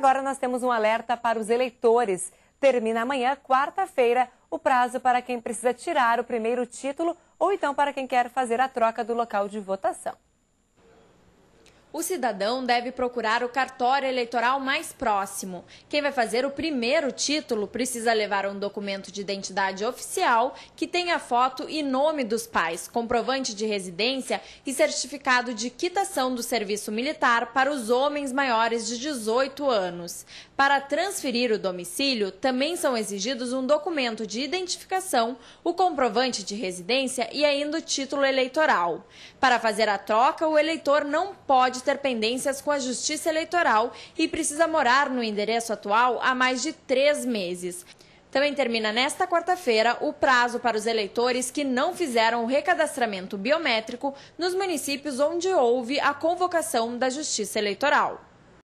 Agora nós temos um alerta para os eleitores. Termina amanhã, quarta-feira, o prazo para quem precisa tirar o primeiro título ou então para quem quer fazer a troca do local de votação. O cidadão deve procurar o cartório eleitoral mais próximo. Quem vai fazer o primeiro título precisa levar um documento de identidade oficial que tenha foto e nome dos pais, comprovante de residência e certificado de quitação do serviço militar para os homens maiores de 18 anos. Para transferir o domicílio, também são exigidos um documento de identificação, o comprovante de residência e ainda o título eleitoral. Para fazer a troca, o eleitor não pode pode ter pendências com a Justiça Eleitoral e precisa morar no endereço atual há mais de três meses. Também termina nesta quarta-feira o prazo para os eleitores que não fizeram o recadastramento biométrico nos municípios onde houve a convocação da Justiça Eleitoral.